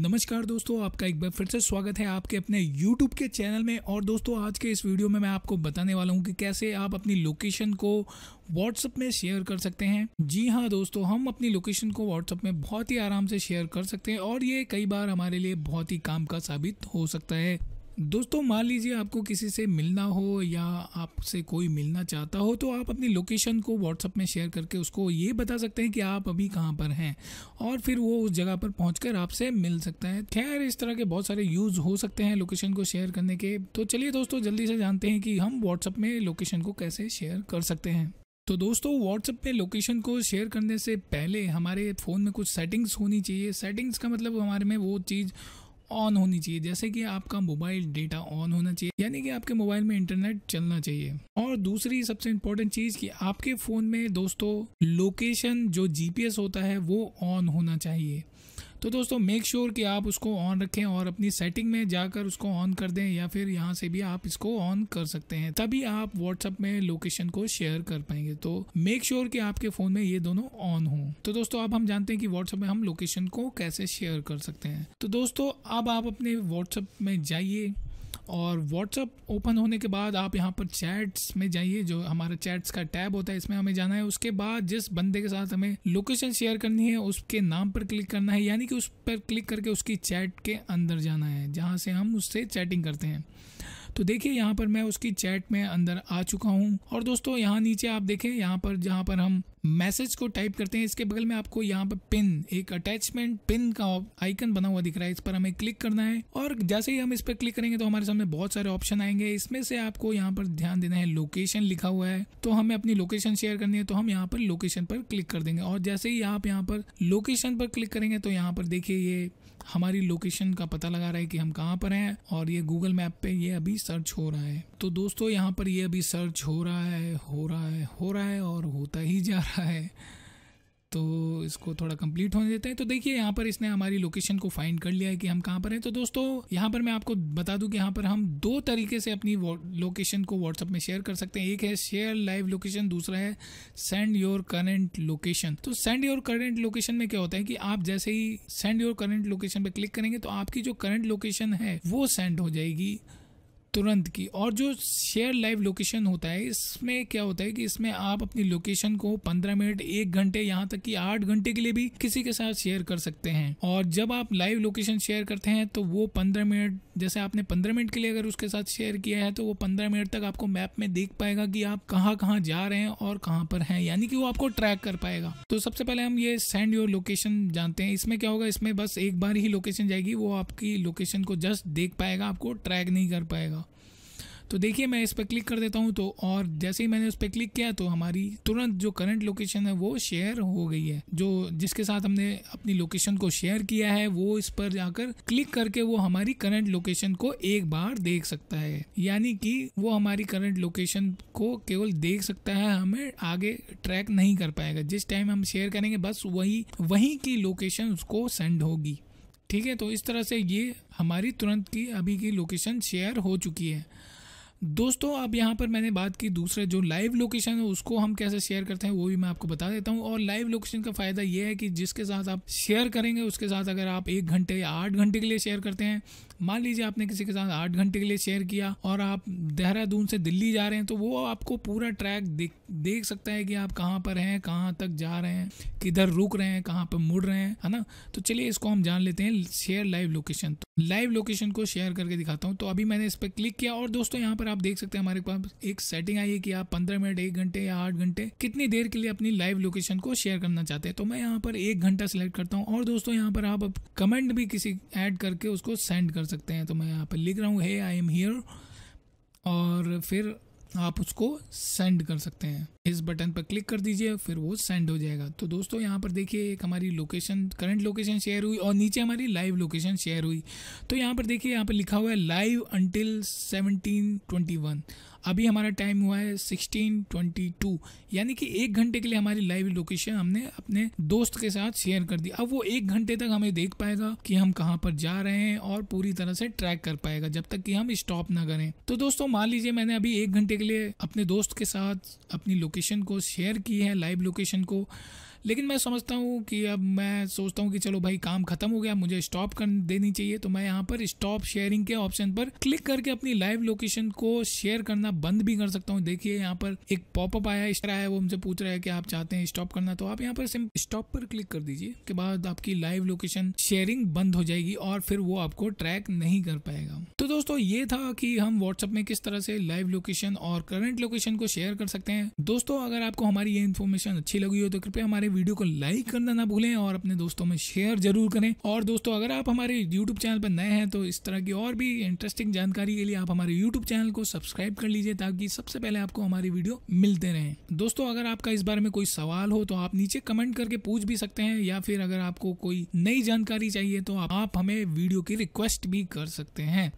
नमस्कार दोस्तों आपका एक बार फिर से स्वागत है आपके अपने YouTube के चैनल में और दोस्तों आज के इस वीडियो में मैं आपको बताने वाला हूं कि कैसे आप अपनी लोकेशन को WhatsApp में शेयर कर सकते हैं जी हाँ दोस्तों हम अपनी लोकेशन को WhatsApp में बहुत ही आराम से शेयर कर सकते हैं और ये कई बार हमारे लिए बहुत ही काम का साबित हो सकता है दोस्तों मान लीजिए आपको किसी से मिलना हो या आपसे कोई मिलना चाहता हो तो आप अपनी लोकेशन को व्हाट्सअप में शेयर करके उसको ये बता सकते हैं कि आप अभी कहाँ पर हैं और फिर वो उस जगह पर पहुँच आपसे मिल सकता है खैर इस तरह के बहुत सारे यूज़ हो सकते हैं लोकेशन को शेयर करने के तो चलिए दोस्तों जल्दी से जानते हैं कि हम व्हाट्सअप में लोकेशन को कैसे शेयर कर सकते हैं तो दोस्तों व्हाट्सएप पे लोकेशन को शेयर करने से पहले हमारे फ़ोन में कुछ सेटिंग्स होनी चाहिए सेटिंग्स का मतलब हमारे में वो चीज़ ऑन होनी चाहिए जैसे कि आपका मोबाइल डेटा ऑन होना चाहिए यानी कि आपके मोबाइल में इंटरनेट चलना चाहिए और दूसरी सबसे इंपॉर्टेंट चीज़ कि आपके फ़ोन में दोस्तों लोकेशन जो जीपीएस होता है वो ऑन होना चाहिए तो दोस्तों मेक श्योर sure कि आप उसको ऑन रखें और अपनी सेटिंग में जाकर उसको ऑन कर दें या फिर यहाँ से भी आप इसको ऑन कर सकते हैं तभी आप व्हाट्सएप में लोकेशन को शेयर कर पाएंगे तो मेक श्योर sure कि आपके फ़ोन में ये दोनों ऑन हों तो दोस्तों अब हम जानते हैं कि व्हाट्सअप में हम लोकेशन को कैसे शेयर कर सकते हैं तो दोस्तों अब आप अपने व्हाट्सअप में जाइए और व्हाट्सअप ओपन होने के बाद आप यहाँ पर चैट्स में जाइए जो हमारा चैट्स का टैब होता है इसमें हमें जाना है उसके बाद जिस बंदे के साथ हमें लोकेशन शेयर करनी है उसके नाम पर क्लिक करना है यानी कि उस पर क्लिक करके उसकी चैट के अंदर जाना है जहाँ से हम उससे चैटिंग करते हैं तो देखिए यहाँ पर मैं उसकी चैट में अंदर आ चुका हूँ और दोस्तों यहाँ नीचे आप देखें यहाँ पर जहाँ पर हम मैसेज को टाइप करते हैं इसके बगल में आपको यहाँ पर पिन एक अटैचमेंट पिन का आइकन बना हुआ दिख रहा है इस पर हमें क्लिक करना है और जैसे ही हम इस पर क्लिक करेंगे तो हमारे सामने बहुत सारे ऑप्शन आएंगे इसमें से आपको यहाँ पर ध्यान देना है लोकेशन लिखा हुआ है तो हमें अपनी लोकेशन शेयर करनी है तो हम यहाँ पर लोकेशन पर क्लिक कर देंगे और जैसे ही आप यहाँ पर लोकेशन पर क्लिक करेंगे तो यहाँ पर देखिए ये हमारी लोकेशन का पता लगा रहा है कि हम कहाँ पर हैं और ये गूगल मैप पे ये अभी सर्च हो रहा है तो दोस्तों यहाँ पर ये अभी सर्च हो रहा है हो रहा है हो रहा है और होता ही जा रहा है रहा है तो इसको थोड़ा कंप्लीट होने देते हैं तो देखिए यहाँ पर इसने हमारी लोकेशन को फाइंड कर लिया है कि हम कहाँ पर हैं तो दोस्तों यहाँ पर मैं आपको बता दूँ कि यहाँ पर हम दो तरीके से अपनी लोकेशन को व्हाट्सअप में शेयर कर सकते हैं एक है शेयर लाइव लोकेशन दूसरा है सेंड योर करेंट लोकेशन तो सेंड योर करेंट लोकेशन में क्या होता है कि आप जैसे ही सेंड योर करेंट लोकेशन पर क्लिक करेंगे तो आपकी जो करेंट लोकेशन है वो सेंड हो जाएगी तुरंत की और जो शेयर लाइव लोकेशन होता है इसमें क्या होता है कि इसमें आप अपनी लोकेशन को 15 मिनट एक घंटे यहाँ तक कि 8 घंटे के लिए भी किसी के साथ शेयर कर सकते हैं और जब आप लाइव लोकेशन शेयर करते हैं तो वो 15 मिनट जैसे आपने 15 मिनट के लिए अगर उसके साथ शेयर किया है तो वो 15 मिनट तक आपको मैप में देख पाएगा कि आप कहाँ कहाँ जा रहे हैं और कहाँ पर हैं यानी कि वो आपको ट्रैक कर पाएगा तो सबसे पहले हम ये सेंड योर लोकेशन जानते हैं इसमें क्या होगा इसमें बस एक बार ही लोकेशन जाएगी वो आपकी लोकेशन को जस्ट देख पाएगा आपको ट्रैक नहीं कर पाएगा होगा तो देखिए मैं इस पर क्लिक कर देता हूँ तो और जैसे ही मैंने उस पर क्लिक किया तो हमारी तुरंत जो करंट लोकेशन है वो शेयर हो गई है जो जिसके साथ हमने अपनी लोकेशन को शेयर किया है वो इस पर जाकर क्लिक करके वो हमारी करंट लोकेशन को एक बार देख सकता है यानी कि वो हमारी करंट लोकेशन को केवल देख सकता है हमें आगे ट्रैक नहीं कर पाएगा जिस टाइम हम शेयर करेंगे बस वही वहीं की लोकेशन उसको सेंड होगी ठीक है तो इस तरह से ये हमारी तुरंत की अभी की लोकेशन शेयर हो चुकी है दोस्तों अब यहाँ पर मैंने बात की दूसरे जो लाइव लोकेशन है उसको हम कैसे शेयर करते हैं वो भी मैं आपको बता देता हूँ और लाइव लोकेशन का फ़ायदा ये है कि जिसके साथ आप शेयर करेंगे उसके साथ अगर आप एक घंटे या आठ घंटे के लिए शेयर करते हैं मान लीजिए आपने किसी के साथ आठ घंटे के लिए शेयर किया और आप देहरादून से दिल्ली जा रहे हैं तो वो आपको पूरा ट्रैक देख देख सकता है कि आप कहाँ पर हैं कहाँ तक जा रहे हैं किधर रुक रहे हैं कहाँ पर मुड़ रहे हैं है ना तो चलिए इसको हम जान लेते हैं शेयर लाइव लोकेशन तो लाइव लोकेशन को शेयर करके दिखाता हूँ तो अभी मैंने इस पर क्लिक किया और दोस्तों यहाँ पर आप देख सकते हैं हमारे पास एक सेटिंग आई है कि आप पंद्रह मिनट एक घंटे या आठ घंटे कितनी देर के लिए अपनी लाइव लोकेशन को शेयर करना चाहते हैं तो मैं यहाँ पर एक घंटा सेलेक्ट करता हूँ और दोस्तों यहाँ पर आप कमेंट भी किसी ऐड करके उसको सेंड कर सकते हैं तो मैं यहाँ पर लिख रहा हूँ हे आई एम हियर और फिर आप उसको सेंड कर सकते हैं इस बटन पर क्लिक कर दीजिए फिर वो सेंड हो जाएगा तो दोस्तों यहाँ पर देखिए एक हमारी लोकेशन करंट लोकेशन शेयर हुई और नीचे हमारी लाइव लोकेशन शेयर हुई तो यहाँ पर देखिए यहाँ पर लिखा हुआ है live until seventeen twenty one अभी हमारा टाइम हुआ है सिक्सटीन ट्वेंटी टू यानी कि एक घंटे के लिए हमारी लाइव लोकेशन हमने अपने दोस्त के साथ शेयर कर दी अब वो एक घंटे तक हमें देख पाएगा कि हम कहाँ पर जा रहे हैं और पूरी तरह से ट्रैक कर पाएगा जब तक कि हम स्टॉप ना करें तो दोस्तों मान लीजिए मैंने अभी एक घंटे के लिए अपने दोस्त के साथ अपनी लोकेशन को शेयर की है लाइव लोकेशन को लेकिन मैं समझता हूँ कि अब मैं सोचता हूँ कि चलो भाई काम खत्म हो गया मुझे स्टॉप कर देनी चाहिए तो मैं यहाँ पर स्टॉप शेयरिंग के ऑप्शन पर क्लिक करके अपनी लाइव लोकेशन को शेयर करना करना बंद भी कर सकता हूँ देखिए यहाँ पर एक पॉपअप आया इस तरह है वो हमसे पूछ रहा है कि आप चाहते हैं स्टॉप करना तो आप यहाँ पर सिम स्टॉप पर क्लिक कर दीजिए के बाद आपकी लाइव लोकेशन शेयरिंग बंद हो जाएगी और फिर वो आपको ट्रैक नहीं कर पाएगा तो दोस्तों ये था कि हम व्हाट्सअप में किस तरह से लाइव लोकेशन और करंट लोकेशन को शेयर कर सकते हैं दोस्तों अगर आपको हमारी ये इन्फॉर्मेशन अच्छी लगी हो तो कृपया हमारे वीडियो को लाइक करना ना भूलें और अपने दोस्तों में शेयर जरूर करें और दोस्तों अगर आप हमारे यूट्यूब चैनल पर नए हैं तो इस तरह की और भी इंटरेस्टिंग जानकारी के लिए आप हमारे यूट्यूब चैनल को सब्सक्राइब कर लीजिए ताकि सबसे पहले आपको हमारी वीडियो मिलते रहे दोस्तों अगर आपका इस बारे में कोई सवाल हो तो आप नीचे कमेंट करके पूछ भी सकते हैं या फिर अगर आपको कोई नई जानकारी चाहिए तो आप हमें वीडियो की रिक्वेस्ट भी कर सकते हैं